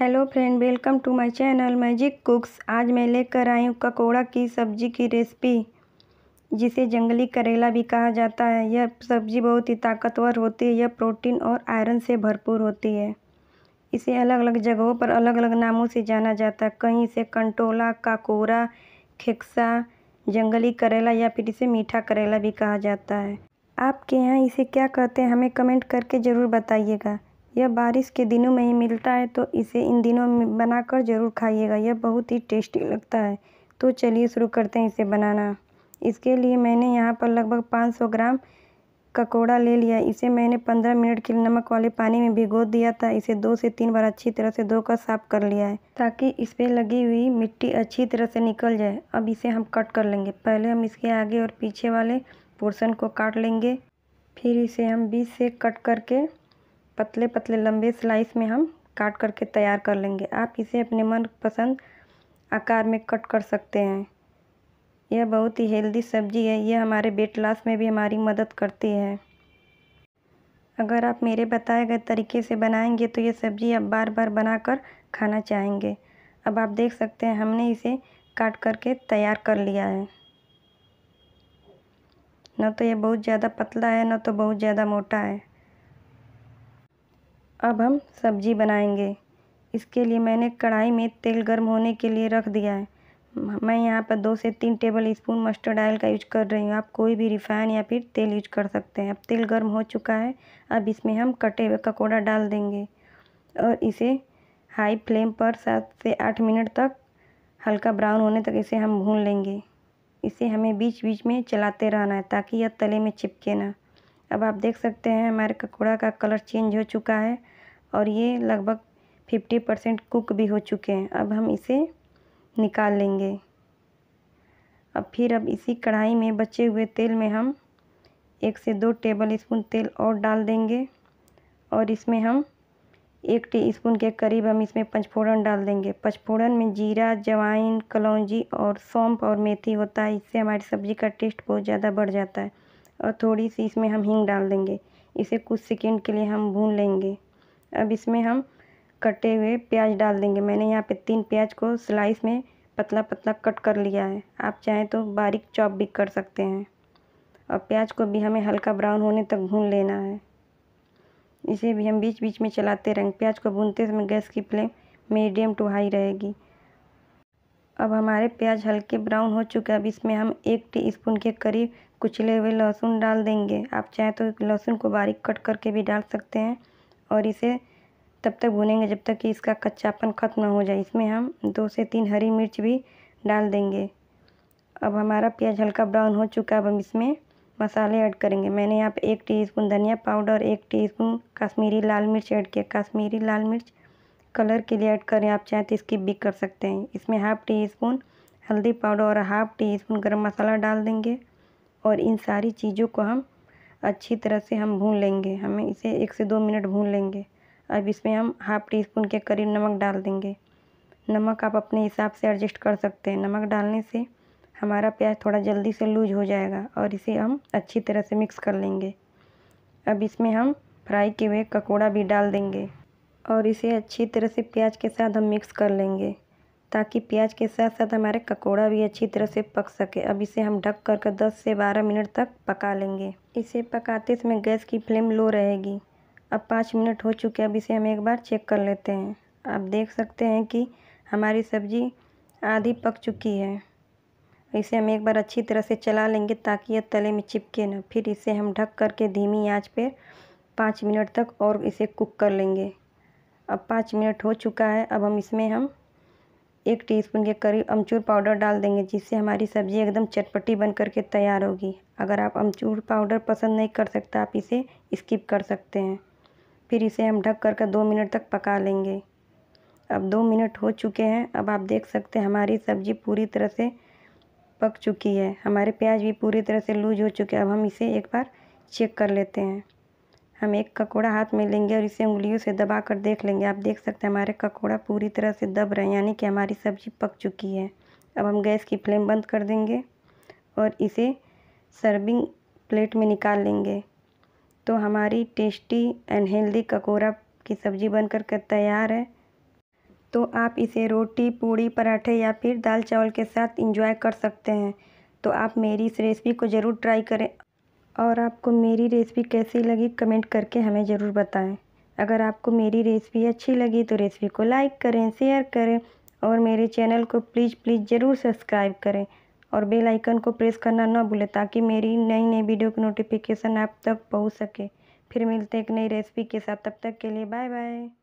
hello friend welcome to my channel magic cooks आज मैं लेकर आई हूँ ककोड़ा की सब्ज़ी की रेसिपी जिसे जंगली करेला भी कहा जाता है यह सब्ज़ी बहुत ही ताकतवर होती है यह प्रोटीन और आयरन से भरपूर होती है इसे अलग अलग जगहों पर अलग अलग नामों से जाना जाता है कहीं इसे कंटोला काकोरा खेक्सा जंगली करेला या फिर इसे मीठा करेला भी कहा जाता है आपके यहाँ इसे क्या कहते हैं हमें कमेंट करके ज़रूर बताइएगा यह बारिश के दिनों में ही मिलता है तो इसे इन दिनों में बनाकर ज़रूर खाइएगा यह बहुत ही टेस्टी लगता है तो चलिए शुरू करते हैं इसे बनाना इसके लिए मैंने यहाँ पर लगभग 500 ग्राम ककोड़ा ले लिया इसे मैंने 15 मिनट के लिए नमक वाले पानी में भिगो दिया था इसे दो से तीन बार अच्छी तरह से धोकर साफ कर लिया है ताकि इस पर लगी हुई मिट्टी अच्छी तरह से निकल जाए अब इसे हम कट कर लेंगे पहले हम इसके आगे और पीछे वाले पोर्शन को काट लेंगे फिर इसे हम बीच से कट करके पतले पतले लंबे स्लाइस में हम काट करके तैयार कर लेंगे आप इसे अपने मनपसंद आकार में कट कर सकते हैं यह बहुत ही हेल्दी सब्जी है यह हमारे वेट लॉस में भी हमारी मदद करती है अगर आप मेरे बताए गए तरीके से बनाएंगे तो ये सब्ज़ी आप बार बार बनाकर खाना चाहेंगे अब आप देख सकते हैं हमने इसे काट करके तैयार कर लिया है न तो यह बहुत ज़्यादा पतला है न तो बहुत ज़्यादा मोटा है अब हम सब्जी बनाएंगे इसके लिए मैंने कढ़ाई में तेल गर्म होने के लिए रख दिया है मैं यहाँ पर दो से तीन टेबल स्पून मस्टर्ड ऑयल का यूज कर रही हूँ आप कोई भी रिफाइन या फिर तेल यूज कर सकते हैं अब तेल गर्म हो चुका है अब इसमें हम कटे हुए ककोड़ा डाल देंगे और इसे हाई फ्लेम पर सात से आठ मिनट तक हल्का ब्राउन होने तक इसे हम भून लेंगे इसे हमें बीच बीच में चलाते रहना है ताकि यह तले में चिपके ना अब आप देख सकते हैं हमारे ककोड़ा का कलर चेंज हो चुका है और ये लगभग फिफ्टी परसेंट कुक भी हो चुके हैं अब हम इसे निकाल लेंगे अब फिर अब इसी कढ़ाई में बचे हुए तेल में हम एक से दो टेबल स्पून तेल और डाल देंगे और इसमें हम एक टी स्पून के करीब हम इसमें पंचफोड़न डाल देंगे पंचफोड़न में जीरा जवाइन कलौजी और सौंप और मेथी होता है इससे हमारी सब्ज़ी का टेस्ट बहुत ज़्यादा बढ़ जाता है और थोड़ी सी इसमें हम हींग डाल देंगे इसे कुछ सेकेंड के लिए हम भून लेंगे अब इसमें हम कटे हुए प्याज डाल देंगे मैंने यहाँ पे तीन प्याज को स्लाइस में पतला पतला कट कर लिया है आप चाहें तो बारीक चॉप भी कर सकते हैं और प्याज को भी हमें हल्का ब्राउन होने तक भून लेना है इसे भी हम बीच बीच में चलाते रहेंगे प्याज को भूनते समय गैस की फ्लेम मीडियम टू हाई रहेगी अब हमारे प्याज हल्के ब्राउन हो चुके हैं अब इसमें हम एक टीस्पून के करीब कुचले हुए लहसुन डाल देंगे आप चाहें तो लहसुन को बारीक कट करके भी डाल सकते हैं और इसे तब तक भुनेंगे जब तक कि इसका कच्चापन खत्म हो जाए इसमें हम दो से तीन हरी मिर्च भी डाल देंगे अब हमारा प्याज हल्का ब्राउन हो चुका है अब हम इसमें मसाले ऐड करेंगे मैंने यहाँ पर एक स्पून धनिया पाउडर एक स्पून कश्मीरी लाल मिर्च ऐड किया कश्मीरी लाल मिर्च कलर के लिए ऐड करें आप चाहें तो स्किप भी कर सकते हैं इसमें हाफ़ टी स्पून हल्दी पाउडर और हाफ़ टी स्पून गर्म मसाला डाल देंगे और इन सारी चीज़ों को हम अच्छी तरह से हम भून लेंगे हमें इसे एक से दो मिनट भून लेंगे अब इसमें हम हाफ़ टी स्पून के करीब नमक डाल देंगे नमक आप अपने हिसाब से एडजस्ट कर सकते हैं नमक डालने से हमारा प्याज थोड़ा जल्दी से लूज हो जाएगा और इसे हम अच्छी तरह से मिक्स कर लेंगे अब इसमें हम फ्राई किए हुए ककोड़ा भी डाल देंगे और इसे अच्छी तरह से प्याज के साथ हम मिक्स कर लेंगे ताकि प्याज के साथ साथ हमारे ककोड़ा भी अच्छी तरह से पक सके अब इसे हम ढक कर कर दस से बारह मिनट तक पका लेंगे इसे पकाते समय गैस की फ्लेम लो रहेगी अब पाँच मिनट हो चुके हैं अब इसे हम एक बार चेक कर लेते हैं आप देख सकते हैं कि हमारी सब्ज़ी आधी पक चुकी है इसे हम एक बार अच्छी तरह से चला लेंगे ताकि यह तले में चिपके ना फिर इसे हम ढक करके धीमी आँच पर पाँच मिनट तक और इसे कुक कर लेंगे अब पाँच मिनट हो चुका है अब हम इसमें हम एक टीस्पून के करीब अमचूर पाउडर डाल देंगे जिससे हमारी सब्ज़ी एकदम चटपटी बन करके तैयार होगी अगर आप अमचूर पाउडर पसंद नहीं कर सकते आप इसे स्किप कर सकते हैं फिर इसे हम ढक कर कर दो मिनट तक पका लेंगे अब दो मिनट हो चुके हैं अब आप देख सकते हैं हमारी सब्ज़ी पूरी तरह से पक चुकी है हमारे प्याज भी पूरी तरह से लूज हो चुके हैं अब हम इसे एक बार चेक कर लेते हैं हम एक ककोड़ा हाथ में लेंगे और इसे उंगलियों से दबा कर देख लेंगे आप देख सकते हैं हमारे ककोड़ा पूरी तरह से दब रहे हैं यानी कि हमारी सब्ज़ी पक चुकी है अब हम गैस की फ्लेम बंद कर देंगे और इसे सर्विंग प्लेट में निकाल लेंगे तो हमारी टेस्टी एंड हेल्दी ककोड़ा की सब्ज़ी बनकर के तैयार है तो आप इसे रोटी पूड़ी पराठे या फिर दाल चावल के साथ इंजॉय कर सकते हैं तो आप मेरी इस रेसिपी को ज़रूर ट्राई करें और आपको मेरी रेसिपी कैसी लगी कमेंट करके हमें ज़रूर बताएं अगर आपको मेरी रेसिपी अच्छी लगी तो रेसिपी को लाइक करें शेयर करें और मेरे चैनल को प्लीज़ प्लीज़ ज़रूर सब्सक्राइब करें और बेल आइकन को प्रेस करना ना भूलें ताकि मेरी नई नई वीडियो की नोटिफिकेशन आप तक पहुंच सके फिर मिलते हैं एक नई रेसिपी के साथ तब तक के लिए बाय बाय